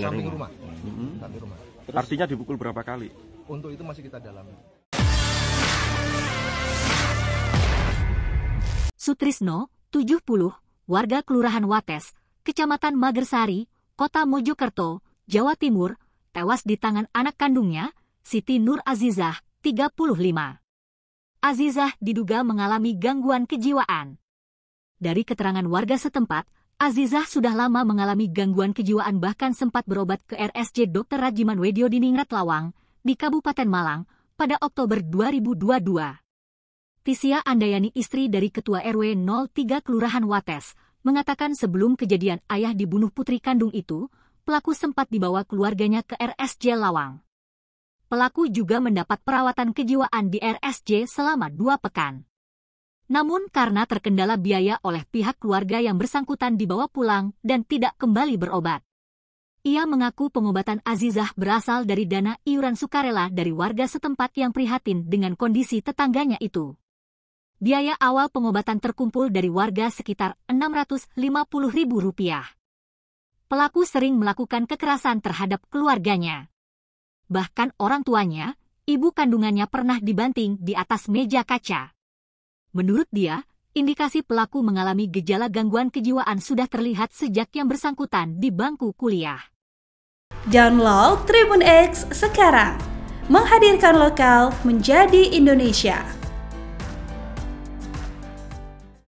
samping iya, rumah. Hmm. Samping rumah. Terus, Artinya dipukul berapa kali? Untuk itu masih kita dalami. Sutrisno, 70, warga Kelurahan Wates, Kecamatan Magersari, Kota Mojokerto, Jawa Timur, tewas di tangan anak kandungnya, Siti Nur Azizah, 35. Azizah diduga mengalami gangguan kejiwaan. Dari keterangan warga setempat, Azizah sudah lama mengalami gangguan kejiwaan bahkan sempat berobat ke RSJ Dr. Rajiman Wedio di Ningrat Lawang, di Kabupaten Malang, pada Oktober 2022. Tisia Andayani istri dari Ketua RW 03 Kelurahan Wates, mengatakan sebelum kejadian ayah dibunuh putri kandung itu, pelaku sempat dibawa keluarganya ke RSJ Lawang. Pelaku juga mendapat perawatan kejiwaan di RSJ selama dua pekan. Namun karena terkendala biaya oleh pihak keluarga yang bersangkutan dibawa pulang dan tidak kembali berobat. Ia mengaku pengobatan Azizah berasal dari dana iuran sukarela dari warga setempat yang prihatin dengan kondisi tetangganya itu. Biaya awal pengobatan terkumpul dari warga sekitar Rp650.000. Pelaku sering melakukan kekerasan terhadap keluarganya. Bahkan orang tuanya, ibu kandungannya pernah dibanting di atas meja kaca. Menurut dia, indikasi pelaku mengalami gejala gangguan kejiwaan sudah terlihat sejak yang bersangkutan di bangku kuliah. Download Tribun X sekarang, menghadirkan lokal menjadi Indonesia.